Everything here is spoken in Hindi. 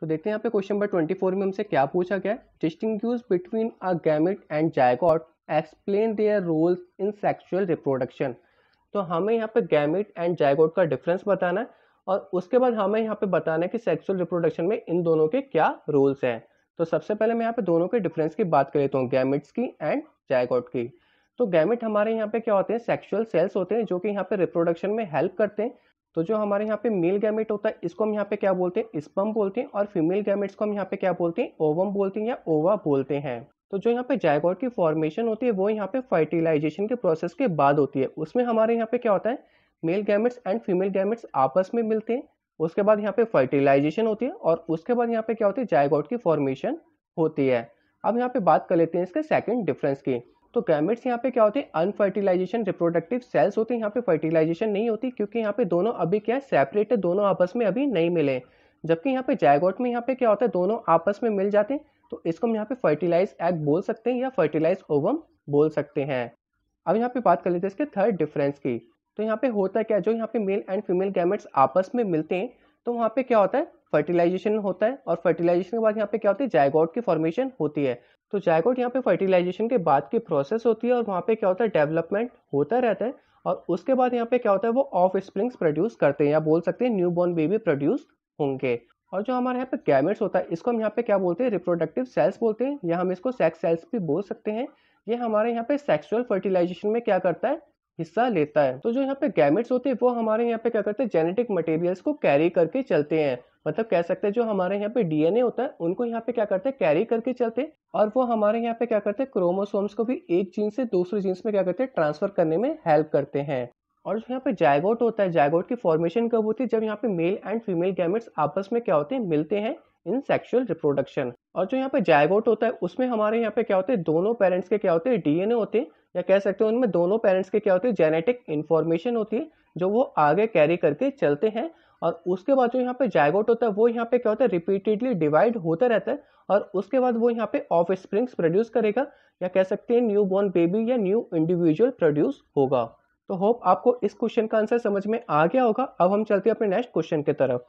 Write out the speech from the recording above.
तो देखते हैं यहाँ पे क्वेश्चन नंबर ट्वेंटी फोर में हमसे क्या पूछा गया distinguish between a gamete and zygote explain their roles in sexual reproduction तो हमें यहाँ पे गैमिट एंड जायकॉट का डिफरेंस बताना है और उसके बाद हमें यहाँ पे बताना है कि सेक्सुअल रिप्रोडक्शन में इन दोनों के क्या रोल्स हैं तो सबसे पहले मैं यहाँ पे दोनों के डिफरेंस की बात कर लेता हूँ गैमिट्स की एंड जायकॉट की तो गैमिट हमारे यहाँ पे क्या होते हैं सेक्सुअल सेल्स होते हैं जो कि यहाँ पे रिप्रोडक्शन में हेल्प करते हैं तो जो हमारे यहाँ पे मेल गैमेट होता है इसको हम यहाँ पे क्या बोलते हैं स्पम बोलते हैं और फीमेल गैमेट्स को हम यहाँ पे क्या बोलते हैं ओवम बोलते हैं या ओवा बोलते हैं तो जो यहाँ पे जायगोट की फॉर्मेशन होती है वो यहाँ पे फर्टिलाइजेशन के प्रोसेस के बाद होती है उसमें हमारे यहाँ पे क्या होता है male gametes and female gametes आपस में मिलते हैं उसके बाद यहाँ पे फर्टिलाइजेशन होती है और उसके बाद यहाँ पे क्या होती है जायगोट की फॉर्मेशन होती है अब यहाँ पे बात कर लेते हैं इसके सेकेंड डिफरेंस की तो गैमेट्स यहाँ पे क्या होते हैं अनफर्टिलाइजेशन रिप्रोडक्टिव सेल्स होते हैं यहाँ पे फर्टिलाइजेशन नहीं होती क्योंकि यहाँ पे दोनों अभी क्या है सेपरेट है दोनों आपस में अभी नहीं मिले जबकि यहाँ पे जायगोट में यहाँ पे क्या होता है दोनों आपस में मिल जाते हैं तो इसको हम यहाँ पे फर्टिलाइज एग बोल सकते हैं या फर्टिलाइज ओवम बोल सकते हैं अब यहाँ पे बात कर लेते हैं इसके थर्ड डिफरेंस की तो यहाँ पे होता है क्या जो यहाँ पे मेल एंड फीमेल गैमेट्स आपस में मिलते हैं तो वहाँ पे क्या होता है फर्टिलाइजेशन होता है और फर्टिलाइजेशन के बाद यहाँ पे क्या होती है जायगॉट की फॉर्मेशन होती है तो जायगोट यहाँ पे फर्टिलाइजेशन के बाद की प्रोसेस होती है और वहाँ पे क्या होता है डेवलपमेंट होता रहता है और उसके बाद यहाँ पे क्या होता है वो ऑफ स्प्रिंग्स प्रोड्यूस करते हैं या बोल सकते हैं न्यू बॉर्न बेबी प्रोड्यूस होंगे और जो हमारे यहाँ पे गैमेट्स होता है इसको हम यहाँ पे क्या बोलते हैं रिप्रोडक्टिव सेल्स बोलते हैं या हम इसको सेक्स सेल्स भी बोल सकते हैं ये हमारे यहाँ पे सेक्सुअल फर्टिलाइजेशन में क्या करता है हिस्सा लेता है तो जो यहाँ पे गैमेट्स होते हैं वो हमारे यहाँ पे क्या करते हैं जेनेटिक मटेरियल्स को कैरी करके चलते हैं मतलब कह सकते हैं जो हमारे यहाँ पे डीएनए होता है उनको यहाँ पे क्या करते हैं कैरी करके चलते हैं और वो हमारे यहाँ पे क्या करते हैं क्रोमोसोम्स को भी एक जीन से दूसरे जीन्स में क्या करते हैं ट्रांसफर करने में हेल्प करते हैं और जो यहाँ पे जायगोट होता है जायगोट की फॉर्मेशन कब होती है जब यहाँ पे मेल एंड फीमेल गैमेट्स आपस में क्या होते हैं मिलते हैं इन सेक्शुअल रिप्रोडक्शन और जो यहाँ पे जायगोट होता है उसमें हमारे यहाँ पे क्या होते हैं दोनों पेरेंट्स के क्या होते हैं डीएनए होते हैं या कह सकते हैं उनमें दोनों पेरेंट्स के क्या होते हैं जेनेटिक इन्फॉर्मेशन होती है जो वो आगे कैरी करके चलते हैं और उसके बाद जो यहाँ पे जायगोट होता है वो यहाँ पे क्या होता है रिपीटेडली डिवाइड होता रहता है और उसके बाद वो यहाँ पे ऑफ स्प्रिंग्स प्रोड्यूस करेगा या कह सकते हैं न्यू बॉर्न बेबी या न्यू इंडिविजुअल प्रोड्यूस होगा तो होप आपको इस क्वेश्चन का आंसर समझ में आ गया होगा अब हम चलते हैं अपने नेक्स्ट क्वेश्चन की तरफ